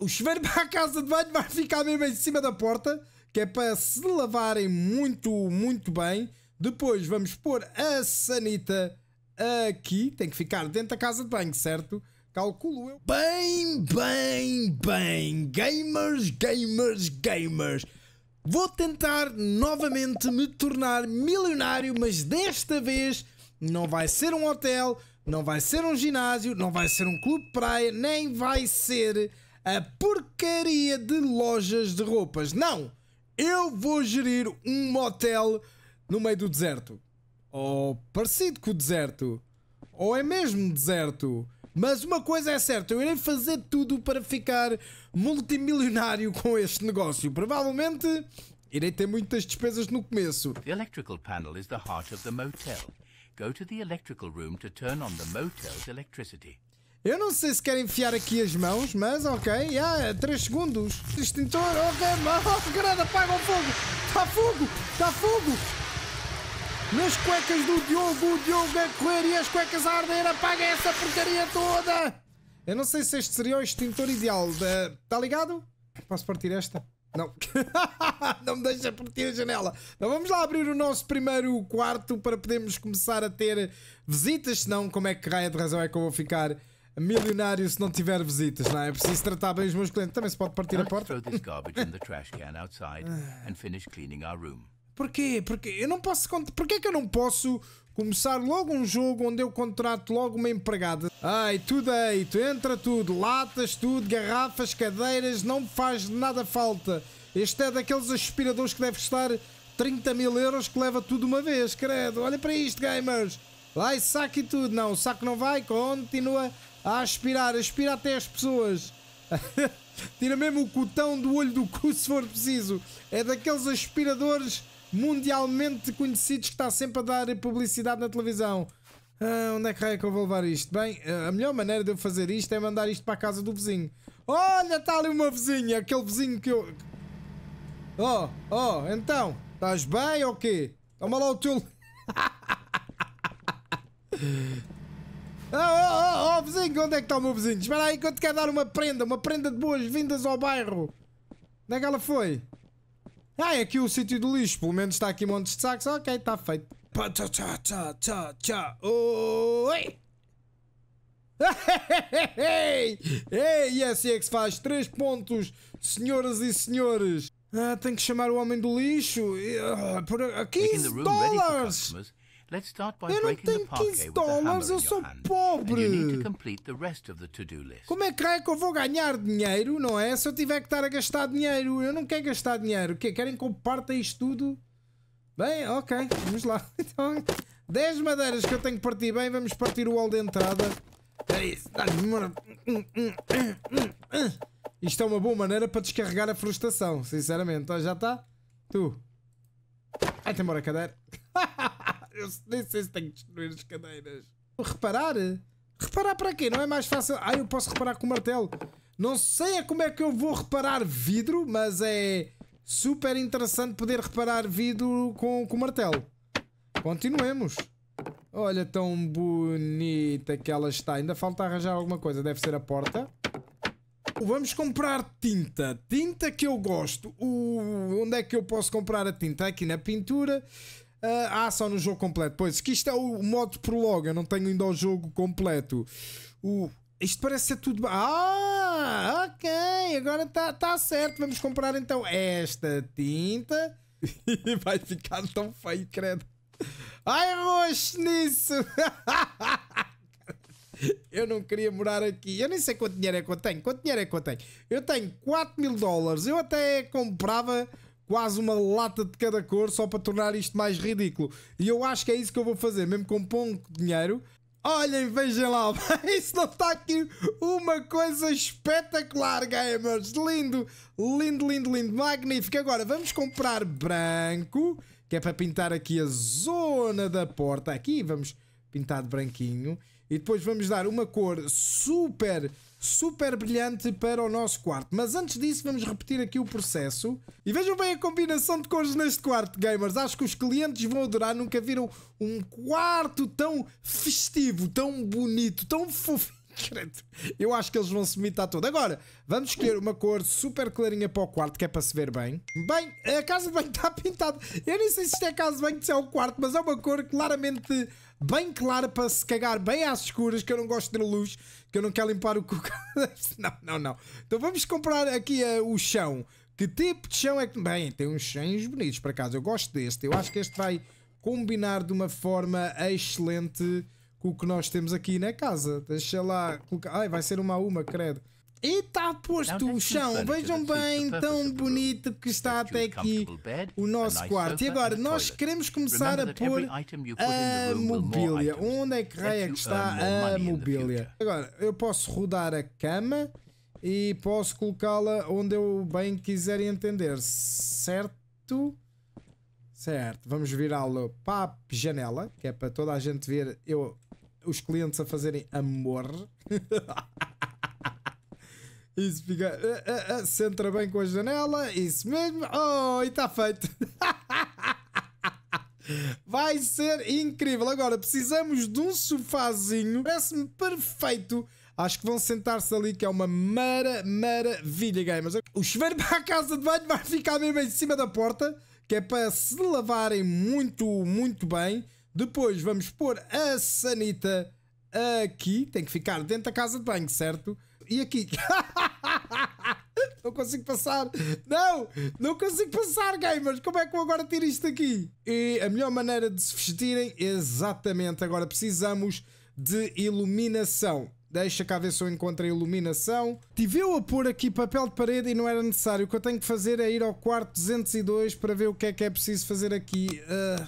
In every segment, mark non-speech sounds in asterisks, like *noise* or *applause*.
O chuveiro para a casa de banho vai ficar mesmo em cima da porta, que é para se lavarem muito, muito bem. Depois vamos pôr a sanita aqui, tem que ficar dentro da casa de banho, certo? Calculo eu. Bem, bem, bem, gamers, gamers, gamers. Vou tentar novamente me tornar milionário, mas desta vez não vai ser um hotel, não vai ser um ginásio, não vai ser um clube de praia, nem vai ser a porcaria de lojas de roupas. Não! Eu vou gerir um motel no meio do deserto. Ou parecido com o deserto. Ou é mesmo deserto. Mas uma coisa é certa, eu irei fazer tudo para ficar multimilionário com este negócio. Provavelmente irei ter muitas despesas no começo. The electrical panel is the heart of the motel. Go to the electrical room to turn on the motel's electricity. Eu não sei se querem enfiar aqui as mãos, mas ok. yeah, 3 é segundos. Extintor, ok, oh, *laughs* grande apaga o fogo. Está fogo, está fogo. Nas cuecas do Diogo, o Diogo a é correr e as cuecas a arder, apaga essa porcaria toda. Eu não sei se este seria o extintor ideal. Está ligado? Posso partir esta? Não. *laughs* não me deixa partir a janela. Então vamos lá abrir o nosso primeiro quarto para podermos começar a ter visitas, senão como é que raia de razão é que eu vou ficar milionário se não tiver visitas, não é? é? Preciso tratar bem os meus clientes. Também se pode partir a porta. *laughs* Porquê? Porque eu não posso. Porquê que eu não posso começar logo um jogo onde eu contrato logo uma empregada? Ai, tudo aí, é tu entra tudo, latas, tudo, garrafas, cadeiras, não faz nada falta. Este é daqueles aspiradores que deve estar 30 mil euros que leva tudo uma vez, credo. Olha para isto, gamers. Vai, saque tudo. Não, o saco não vai. Continua a aspirar. Aspira até as pessoas. *laughs* Tira mesmo o cotão do olho do cu se for preciso. É daqueles aspiradores mundialmente conhecidos que está sempre a dar publicidade na televisão. Ah, onde é que é que eu vou levar isto? Bem, ah, a melhor maneira de eu fazer isto é mandar isto para a casa do vizinho. Olha, está ali uma vizinha, aquele vizinho que eu. Oh, oh, então, estás bem ou quê? Toma lá o teu. *laughs* Oh, oh, oh, oh, vizinho, onde é que está o meu vizinho? Espera aí que eu te quero dar uma prenda, uma prenda de boas-vindas ao bairro. Onde é que ela foi? Ah, é aqui o sítio do lixo. Pelo menos está aqui montes de sacos. Ok, está feito. Pá, tchá, tchá, tchá, tchá, tchá. Oi! Ei, hey, assim é que se faz. três pontos, senhoras e senhores. Ah, tenho que chamar o homem do lixo. Ah, por, 15 dólares! Let's start by eu não tenho 15 dólares, eu sou pobre. Como é que é que eu vou ganhar dinheiro, não é? Se eu tiver que estar a gastar dinheiro, eu não quero gastar dinheiro. O quê? Querem que eu parta isto tudo? Bem, ok, vamos lá. 10 *laughs* então, madeiras que eu tenho que partir. Bem, vamos partir o wall de entrada. Isto é uma boa maneira para descarregar a frustração, sinceramente. já está? Tu. Ai, tem a cadeira. *laughs* Eu nem sei se tenho que destruir as cadeiras. Reparar? Reparar para quê? Não é mais fácil. Ah, eu posso reparar com o martelo. Não sei é como é que eu vou reparar vidro, mas é super interessante poder reparar vidro com, com o martelo. Continuemos. Olha, tão bonita que ela está. Ainda falta arranjar alguma coisa. Deve ser a porta. Vamos comprar tinta. Tinta que eu gosto. Onde é que eu posso comprar a tinta? Aqui na pintura. Ah, ah, só no jogo completo. Pois, que isto é o modo prologue, eu não tenho ainda o jogo completo. O, isto parece ser tudo. Ah, ok, agora está tá certo. Vamos comprar então esta tinta. E *laughs* vai ficar tão feio, credo. Ai, roxo nisso! *laughs* eu não queria morar aqui. Eu nem sei quanto dinheiro é que eu tenho. Quanto dinheiro é que eu tenho? Eu tenho 4 mil dólares. Eu até comprava quase uma lata de cada cor só para tornar isto mais ridículo. E eu acho que é isso que eu vou fazer, mesmo com pouco dinheiro. Olhem, vejam lá, *laughs* isso não está aqui uma coisa espetacular, gamers. Lindo, lindo, lindo, lindo, magnífico. Agora vamos comprar branco, que é para pintar aqui a zona da porta. Aqui vamos pintar de branquinho e depois vamos dar uma cor super super brilhante para o nosso quarto. Mas antes disso, vamos repetir aqui o processo. E vejam bem a combinação de cores neste quarto, gamers. Acho que os clientes vão adorar. Nunca viram um quarto tão festivo, tão bonito, tão fofinho eu acho que eles vão se mitar todo. Agora, vamos escolher uma cor super clarinha para o quarto, que é para se ver bem. Bem, a casa de banho *laughs* está pintada. Eu nem sei se isto é casa de banho, se é o quarto, mas é uma cor claramente bem clara para se cagar bem às escuras, que eu não gosto de luz, que eu não quero limpar o cu. *laughs* não, não, não. Então vamos comprar aqui uh, o chão. Que tipo de chão é que... Bem, tem uns chãos bonitos, para casa. Eu gosto deste. Eu acho que este vai combinar de uma forma excelente com o que nós temos aqui na casa. Deixa lá Ai, vai ser uma a uma, credo. E está posto o chão. Vejam bem, tão bonito que está até aqui o nosso quarto. E agora, nós queremos começar a pôr a mobília. Onde é que raia que está a mobília? Agora, eu posso rodar a cama e posso colocá-la onde eu bem quiser entender, certo? Certo, vamos virá-lo para a janela, que é para toda a gente ver eu os clientes a fazerem amor. *laughs* Isso fica. Uh, eh, uh, eh, uh, eh, se entra bem com a janela, isso mesmo. Oh, e está feito. *laughs* Vai ser incrível. Agora precisamos de um sofazinho. Parece-me perfeito. Acho que vão sentar-se ali, que é uma mara, maravilha, gamers. O chuveiro para a casa de banho vai ficar mesmo em cima da porta, que é para se lavarem muito, muito bem. Depois vamos pôr a sanita aqui. Tem que ficar dentro da casa de banho, certo? E aqui. *laughs* não consigo passar. Não! Não consigo passar, gamers! Como é que eu agora tiro isto aqui? E a melhor maneira de se vestirem, exatamente. Agora precisamos de iluminação. Deixa cá ver se eu encontro a iluminação. Tive eu a pôr aqui papel de parede e não era necessário. O que eu tenho que fazer é ir ao quarto 202 para ver o que é que é preciso fazer aqui. Uh,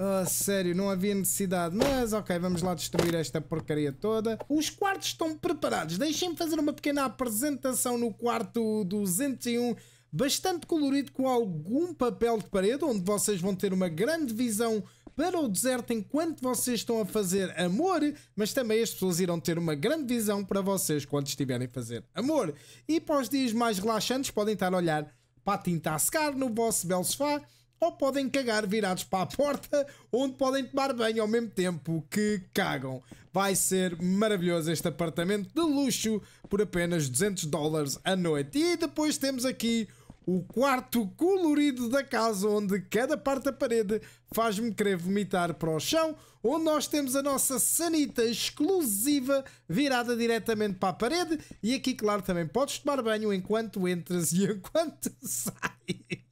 Oh, sério, não havia necessidade. Mas ok, vamos lá destruir esta porcaria toda. Os quartos estão preparados. Deixem-me fazer uma pequena apresentação no quarto 201 bastante colorido com algum papel de parede, onde vocês vão ter uma grande visão para o deserto enquanto vocês estão a fazer amor, mas também as pessoas irão ter uma grande visão para vocês quando estiverem a fazer amor. E para os dias mais relaxantes, podem estar a olhar para a tinta a secar no vosso belo sofá ou podem cagar virados para a porta, onde podem tomar banho ao mesmo tempo que cagam. Vai ser maravilhoso este apartamento de luxo por apenas 200 dólares a noite. E depois temos aqui o quarto colorido da casa, onde cada parte da parede faz-me querer vomitar para o chão, onde nós temos a nossa sanita exclusiva virada diretamente para a parede. E aqui, claro, também podes tomar banho enquanto entras e *laughs* enquanto sai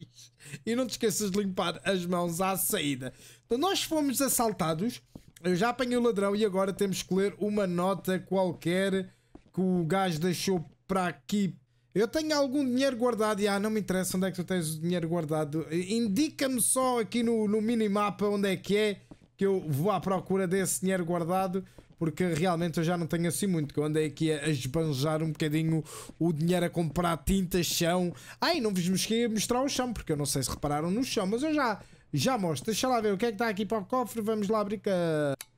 e não te esqueças de limpar as mãos à saída. Então, nós fomos assaltados, eu já apanhei o ladrão e agora temos que ler uma nota qualquer que o gajo deixou para aqui. Eu tenho algum dinheiro guardado e ah, não me interessa onde é que tu tens o dinheiro guardado. Indica-me só aqui no, no minimapa onde é que é que eu vou à procura desse dinheiro guardado porque realmente eu já não tenho assim muito, que eu andei aqui a, esbanjar um bocadinho o dinheiro a comprar tintas, chão. Ai, não vos mosquei a mostrar o chão, porque eu não sei se repararam no chão, mas eu já, já mostro. Deixa lá ver o que é que está aqui para o cofre, vamos lá abrir que...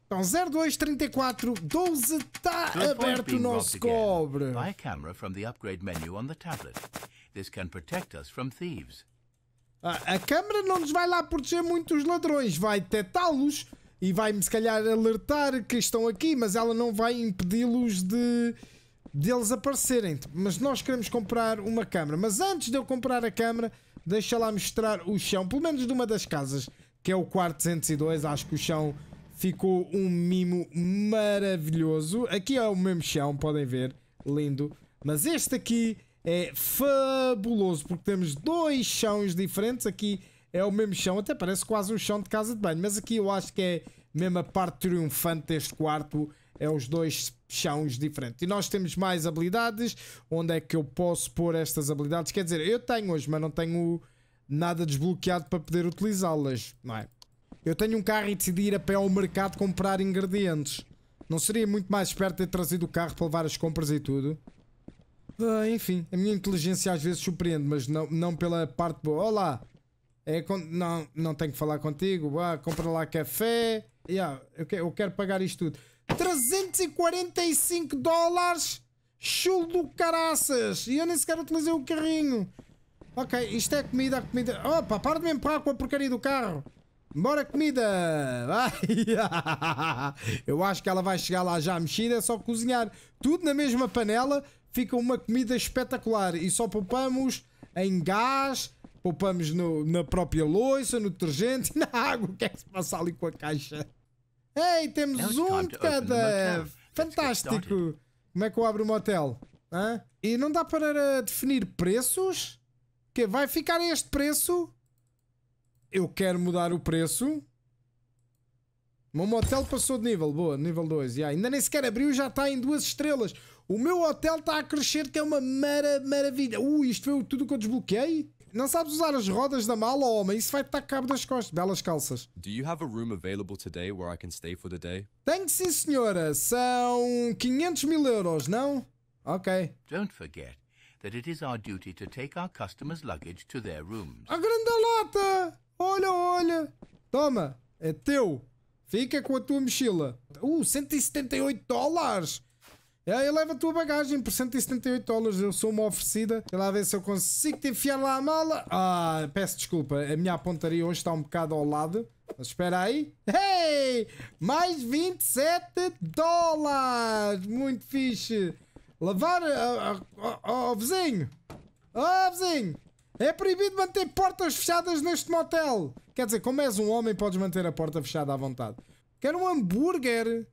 Então, 0234 12 está aberto o nosso cobre. Buy camera from the upgrade menu on the tablet. This can protect us from thieves. Ah, a, a câmera não nos vai lá proteger muito os ladrões, vai detectá-los, e vai-me se calhar alertar que estão aqui, mas ela não vai impedi-los de deles de aparecerem. Mas nós queremos comprar uma câmara. Mas antes de eu comprar a câmara, deixa lá mostrar o chão, pelo menos de uma das casas, que é o quarto Acho que o chão ficou um mimo maravilhoso. Aqui é o mesmo chão, podem ver, lindo. Mas este aqui é fabuloso porque temos dois chãos diferentes aqui é o mesmo chão, até parece quase um chão de casa de banho, mas aqui eu acho que é mesmo a parte triunfante deste quarto, é os dois chãos diferentes. E nós temos mais habilidades, onde é que eu posso pôr estas habilidades? Quer dizer, eu tenho hoje, mas não tenho nada desbloqueado para poder utilizá-las, não é? Eu tenho um carro e decidi ir a pé ao mercado comprar ingredientes. Não seria muito mais esperto ter trazido o carro para levar as compras e tudo? Ah, enfim, a minha inteligência às vezes surpreende, mas não, não pela parte boa. Olá, é, não, não tenho que falar contigo. Vá compra lá café. Yeah, eu, quero, eu quero pagar isto tudo. 345 dólares? Chulo do caraças! E eu nem sequer utilizei o carrinho. Ok, isto é comida, comida. Opa, para de me empurrar com a porcaria do carro. Bora comida! Vai. *laughs* *laughs* eu acho que ela vai chegar lá já mexida, é só cozinhar tudo na mesma panela, fica uma comida espetacular e só poupamos em gás Poupamos no, na própria louça, no detergente na água. O que é que se passa ali com a caixa? Ei, temos é um de cada! Fantástico! Como é que eu abro o um motel? Hã? E não dá para definir preços? Que vai ficar este preço? Eu quero mudar o preço. O meu motel passou de nível, boa, nível 2. Yeah. Ainda nem sequer abriu, já está em duas estrelas. O meu hotel está a crescer, que é uma mara maravilha. Uh, isto foi tudo que eu desbloqueei? Não sabes usar as rodas da mala, homem? Isso vai-te dar cabo das costas. Belas calças. Do you have a room available today where I can stay for the day? Tenho sim, senhora. São 500 mil euros, não? Ok. Don't forget that it is our duty to take our customers' luggage to their rooms. A grande lata Olha, olha! Toma, é teu. Fica com a tua mochila. Uh, 178 dólares! Yeah, é, eu levo a tua bagagem por 178 dólares. Eu sou uma oferecida. Sei lá ver se eu consigo te enfiar lá a mala. Ah, peço desculpa. A minha apontaria hoje está um bocado ao lado. Mas espera aí. Hey! Mais 27 dólares! Muito fixe. Levar ao ah, ah, ah, vizinho. oh, vizinho. É proibido manter portas fechadas neste motel. Quer dizer, como és um homem, podes manter a porta fechada à vontade. Quero um hambúrguer.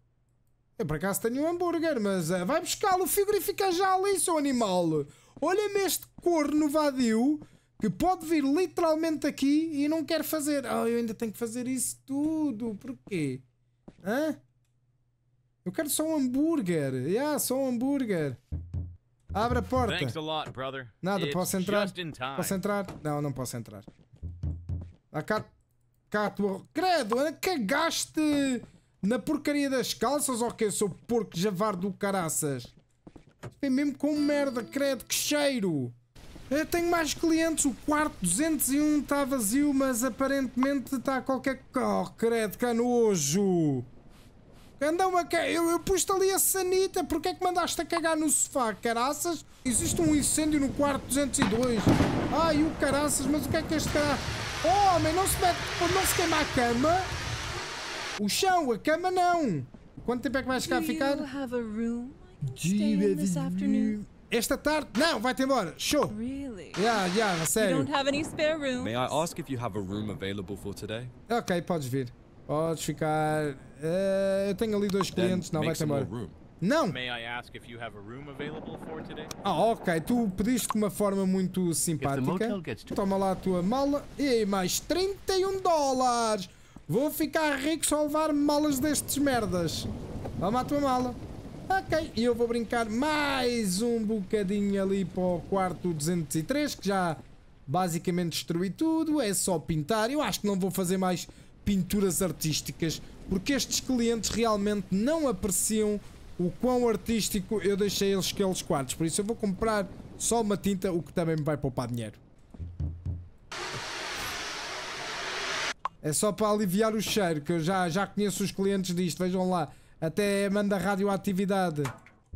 Eu é, por acaso tenho um hambúrguer, mas uh, vai buscá-lo, figurifica já ali, seu animal. Olha-me este corno vadio que pode vir literalmente aqui e não quer fazer. Ah, oh, eu ainda tenho que fazer isso tudo. Porquê? Hã? Eu quero só um hambúrguer. Yeah, só um hambúrguer. Abre a porta. a lot, brother. Nada, It's posso entrar? Posso entrar? Não, não posso entrar. Ah, cá, cá, tu... Credo, é cagaste... Na porcaria das calças, ou okay, que seu porco javar do caraças? É mesmo com merda, credo, que cheiro! Eu tenho mais clientes, o quarto 201 está vazio, mas aparentemente está qualquer... Oh, credo, que nojo! Andam a Eu, eu pus-te ali a sanita. Porquê é que mandaste a cagar no sofá, caraças? Existe um incêndio no quarto 202. Ai, o caraças, mas o que é que este cara. Oh, homem, não se mete. Não se queima a cama. O chão, a cama não! Quanto tempo é que vais cá ficar? Esta tarde? Não, vai-te embora. Show. Really? Yeah, yeah, sério. You don't have any spare May I ask if you have a room available for today? Ok, podes vir. Podes ficar. Uh, eu tenho ali dois clientes, Then não, vai-te embora. Não. May I ask if you have a room available for today? Ah, ok. Tu pediste de uma forma muito simpática. Toma lá a tua mala. E mais 31 dólares. Vou ficar rico só levar malas destes merdas. Vamos à tua mala. Ok, e eu vou brincar mais um bocadinho ali para o quarto 203, que já basicamente destruí tudo, é só pintar. Eu acho que não vou fazer mais pinturas artísticas, porque estes clientes realmente não apreciam o quão artístico eu deixei eles aqueles quartos. Por isso eu vou comprar só uma tinta, o que também me vai poupar dinheiro. É só para aliviar o cheiro, que eu já, já conheço os clientes disto, vejam lá. Até manda radioatividade.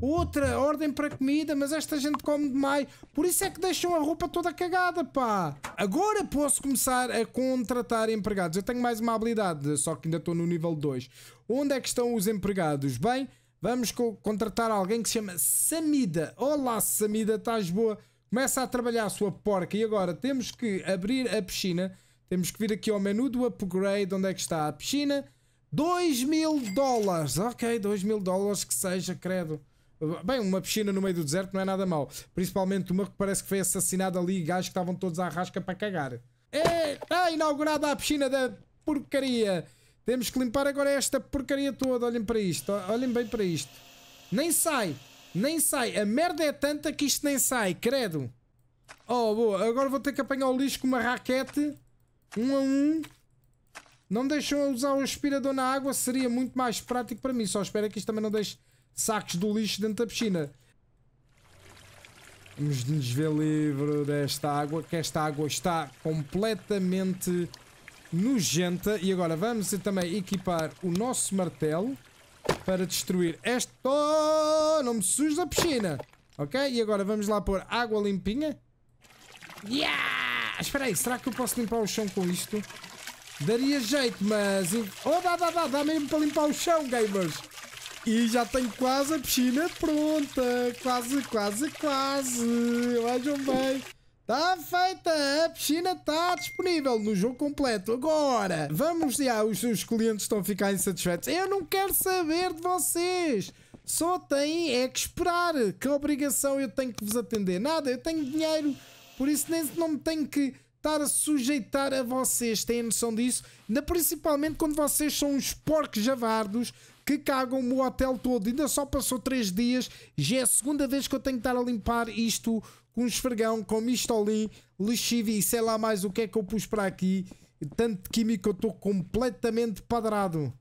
Outra ordem para comida, mas esta gente come demais. Por isso é que deixam a roupa toda cagada, pá. Agora posso começar a contratar empregados. Eu tenho mais uma habilidade, só que ainda estou no nível 2. Onde é que estão os empregados? Bem, vamos co contratar alguém que se chama Samida. Olá, Samida, estás boa? Começa a trabalhar a sua porca. E agora temos que abrir a piscina temos que vir aqui ao menu do upgrade, onde é que está a piscina. 2 mil dólares, ok, 2 mil dólares que seja, credo. Bem, uma piscina no meio do deserto não é nada mal Principalmente uma que parece que foi assassinada ali e gajos que estavam todos à rasca para cagar. É, é inaugurada a piscina da porcaria. Temos que limpar agora esta porcaria toda. Olhem para isto, olhem bem para isto. Nem sai, nem sai. A merda é tanta que isto nem sai, credo. Oh, boa. Agora vou ter que apanhar o lixo com uma raquete um a um. Não deixam usar o aspirador na água, seria muito mais prático para mim. Só espero é que isto também não deixe sacos do lixo dentro da piscina. Vamos nos ver livre desta água, que esta água está completamente nojenta. E agora vamos também equipar o nosso martelo para destruir esta... Oh, não me sujo da piscina! Ok? E agora vamos lá pôr água limpinha. Yeah! Ah, espera aí, será que eu posso limpar o chão com isto? Daria jeito, mas... Oh, dá, dá, dá, dá mesmo para limpar o chão, gamers! E já tenho quase a piscina pronta! Quase, quase, quase! Vejam bem! Está feita! A piscina está disponível no jogo completo. Agora, vamos já. Os seus clientes estão a ficar insatisfeitos. Eu não quero saber de vocês. Só têm é que esperar. Que obrigação eu tenho que vos atender? Nada, eu tenho dinheiro por isso nem, não me tenho que estar a sujeitar a vocês, têm noção disso? Ainda principalmente quando vocês são uns porcos javardos que cagam o hotel todo, ainda só passou 3 dias, já é a segunda vez que eu tenho que estar a limpar isto com um esfregão, com mistolim, lixivi e sei lá mais o que é que eu pus para aqui, tanto químico eu estou completamente padrado.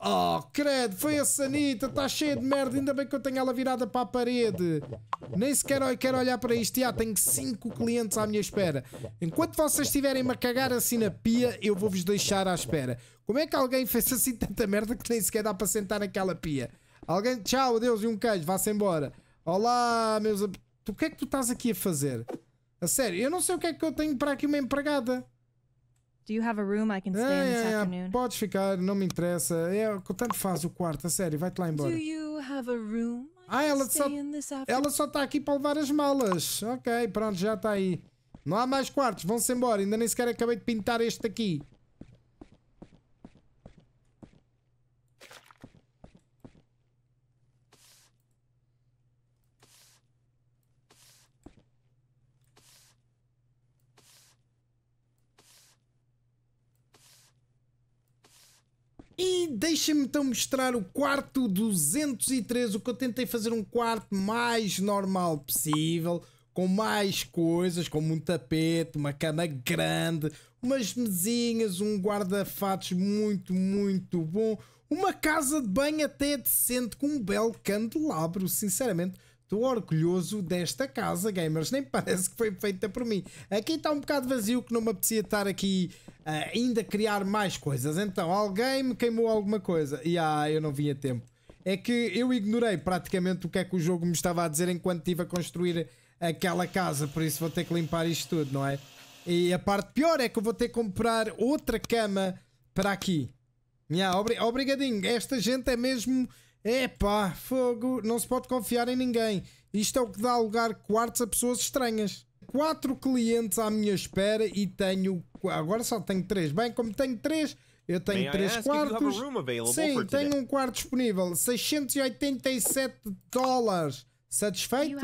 Oh, credo, foi a Sanita, está cheia de merda, ainda bem que eu tenho ela virada para a parede. Nem sequer quero olhar para isto. Já tenho 5 clientes à minha espera. Enquanto vocês estiverem-me a cagar assim na pia, eu vou-vos deixar à espera. Como é que alguém fez assim tanta merda que nem sequer dá para sentar naquela pia? Alguém, tchau, adeus e um queijo, vá-se embora. Olá, meus. O que é que tu estás aqui a fazer? A sério, eu não sei o que é que eu tenho para aqui uma empregada. Do you have a room I can é, stay é, in this é, é, afternoon? Pode ficar, não me interessa. É, tanto faz o quarto, a sério, vai-te lá embora. Do you have a room? ah, ela só, ela só está aqui para levar as malas. Ok, pronto, já está aí. Não há mais quartos, vão-se embora. Ainda nem sequer acabei de pintar este aqui. E deixa-me então mostrar o quarto 203, o que eu tentei fazer um quarto mais normal possível, com mais coisas, como um tapete, uma cama grande, umas mesinhas, um guarda-fatos muito, muito bom, uma casa de banho até decente com um belo candelabro, sinceramente Estou orgulhoso desta casa, gamers. Nem parece que foi feita por mim. Aqui está um bocado vazio que não me apetecia estar aqui uh, ainda a criar mais coisas. Então, alguém me queimou alguma coisa. E ah, eu não vinha tempo. É que eu ignorei praticamente o que é que o jogo me estava a dizer enquanto estive a construir aquela casa. Por isso vou ter que limpar isto tudo, não é? E a parte pior é que eu vou ter que comprar outra cama para aqui. Yeah, obrigadinho. Esta gente é mesmo Epá, fogo, não se pode confiar em ninguém. Isto é o que dá lugar quartos a pessoas estranhas. Quatro clientes à minha espera e tenho. Agora só tenho três. Bem, como tenho três, eu tenho três quartos. Sim, tenho um quarto disponível. 687 dólares. Satisfeito?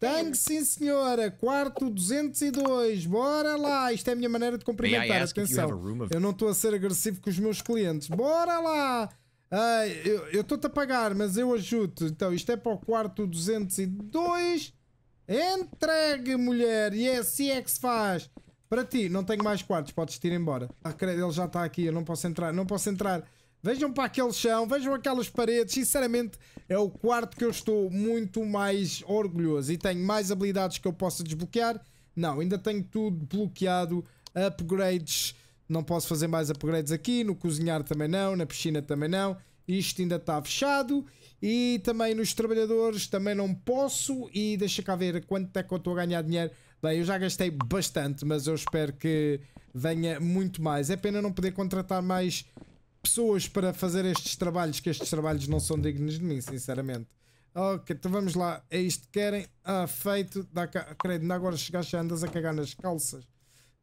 Tenho sim, senhora. Quarto 202. Bora lá. Isto é a minha maneira de cumprimentar. Atenção. Eu não estou a ser agressivo com os meus clientes. Bora lá eu estou-te a pagar, mas eu ajudo. Então, isto é para o quarto 202. Entregue, mulher! E é assim é que se faz. Para ti, não tenho mais quartos, podes ir embora. Ah, credo, ele já está aqui, eu não posso entrar, não posso entrar. Vejam para aquele chão, vejam aquelas paredes. Sinceramente, é o quarto que eu estou muito mais orgulhoso e tenho mais habilidades que eu possa desbloquear. Não, ainda tenho tudo bloqueado, upgrades, não posso fazer mais upgrades aqui, no cozinhar também não, na piscina também não, isto ainda está fechado e também nos trabalhadores também não posso e deixa cá ver quanto é que eu estou a ganhar dinheiro. Bem, eu já gastei bastante, mas eu espero que venha muito mais. É pena não poder contratar mais pessoas para fazer estes trabalhos, que estes trabalhos não são dignos de mim, sinceramente. Ok, então vamos lá. É isto que querem? Ah, feito. Dá cá. Credo, agora chegaste andas a cagar nas calças.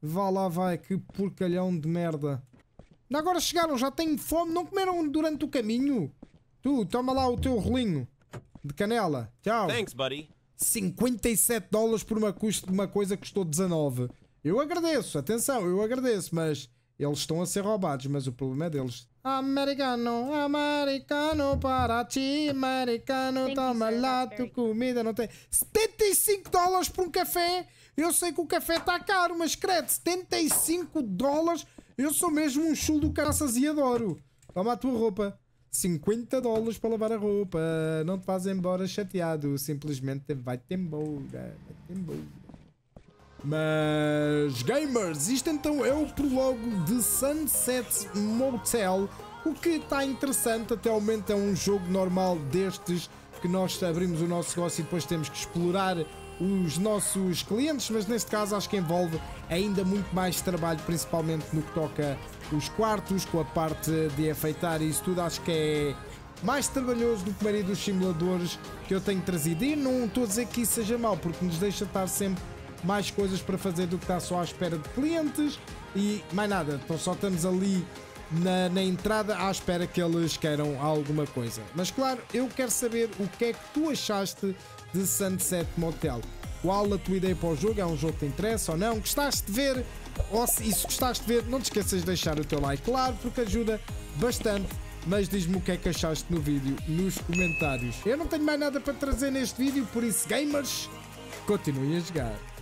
Vá lá, vai, que porcalhão de merda. Agora chegaram, já tenho fome, não comeram durante o caminho? Tu, toma lá o teu rolinho de canela. Tchau. Thanks, buddy. 57 dólares por uma, custo, uma coisa que custou 19. Eu agradeço, atenção, eu agradeço, mas eles estão a ser roubados, mas o problema é deles. Americano, americano para ti, americano, toma lá, tu comida não tem. 75 dólares por um café eu sei que o café está caro, mas credo, 75 dólares. Eu sou mesmo um chulo do caraças e adoro. Toma a tua roupa. 50 dólares para lavar a roupa. Não te faz embora chateado. Simplesmente vai-te embora. Vai-te embora. Mas, gamers, isto então é o prologo de Sunset Motel. O que está interessante, até ao momento é um jogo normal destes que nós abrimos o nosso negócio e depois temos que explorar os nossos clientes, mas neste caso acho que envolve ainda muito mais trabalho, principalmente no que toca os quartos, com a parte de afeitar e isso tudo, acho que é mais trabalhoso do que a maioria dos simuladores que eu tenho trazido. E não estou a dizer que isso seja mau, porque nos deixa estar sempre mais coisas para fazer do que estar só à espera de clientes e mais nada. Então só estamos ali na, na, entrada à espera que eles queiram alguma coisa. Mas claro, eu quero saber o que é que tu achaste de Sunset Motel. Qual a tua ideia para o jogo? É um jogo que te interessa ou não? Gostaste de ver? Ou se, e se gostaste de ver, não te esqueças de deixar o teu like, claro, porque ajuda bastante. Mas diz-me o que é que achaste no vídeo, nos comentários. Eu não tenho mais nada para trazer neste vídeo, por isso, gamers, continuem a jogar.